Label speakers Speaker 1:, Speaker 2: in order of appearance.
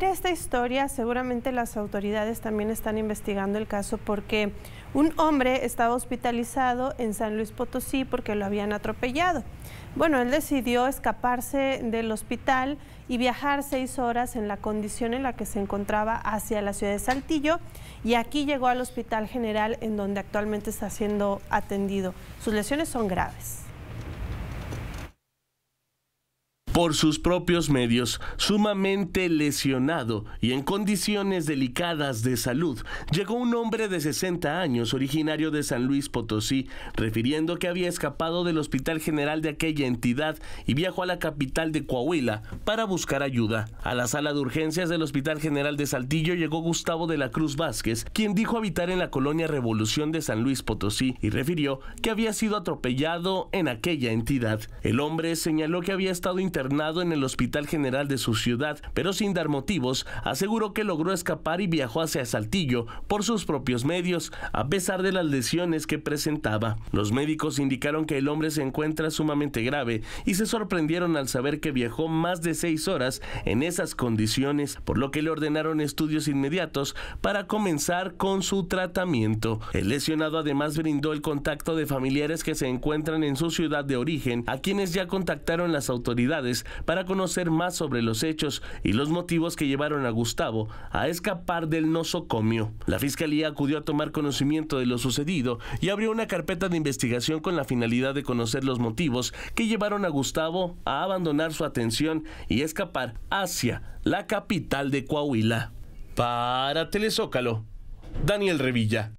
Speaker 1: Mira esta historia, seguramente las autoridades también están investigando el caso porque un hombre estaba hospitalizado en San Luis Potosí porque lo habían atropellado. Bueno, él decidió escaparse del hospital y viajar seis horas en la condición en la que se encontraba hacia la ciudad de Saltillo y aquí llegó al Hospital General en donde actualmente está siendo atendido. Sus lesiones son graves.
Speaker 2: por sus propios medios, sumamente lesionado y en condiciones delicadas de salud, llegó un hombre de 60 años, originario de San Luis Potosí, refiriendo que había escapado del Hospital General de aquella entidad y viajó a la capital de Coahuila para buscar ayuda. A la sala de urgencias del Hospital General de Saltillo llegó Gustavo de la Cruz Vázquez, quien dijo habitar en la colonia Revolución de San Luis Potosí y refirió que había sido atropellado en aquella entidad. El hombre señaló que había estado internado en el Hospital General de su ciudad, pero sin dar motivos, aseguró que logró escapar y viajó hacia Saltillo por sus propios medios, a pesar de las lesiones que presentaba. Los médicos indicaron que el hombre se encuentra sumamente grave y se sorprendieron al saber que viajó más de seis horas en esas condiciones, por lo que le ordenaron estudios inmediatos para comenzar con su tratamiento. El lesionado además brindó el contacto de familiares que se encuentran en su ciudad de origen, a quienes ya contactaron las autoridades para conocer más sobre los hechos y los motivos que llevaron a Gustavo a escapar del nosocomio. La fiscalía acudió a tomar conocimiento de lo sucedido y abrió una carpeta de investigación con la finalidad de conocer los motivos que llevaron a Gustavo a abandonar su atención y escapar hacia la capital de Coahuila. Para Telezócalo, Daniel Revilla.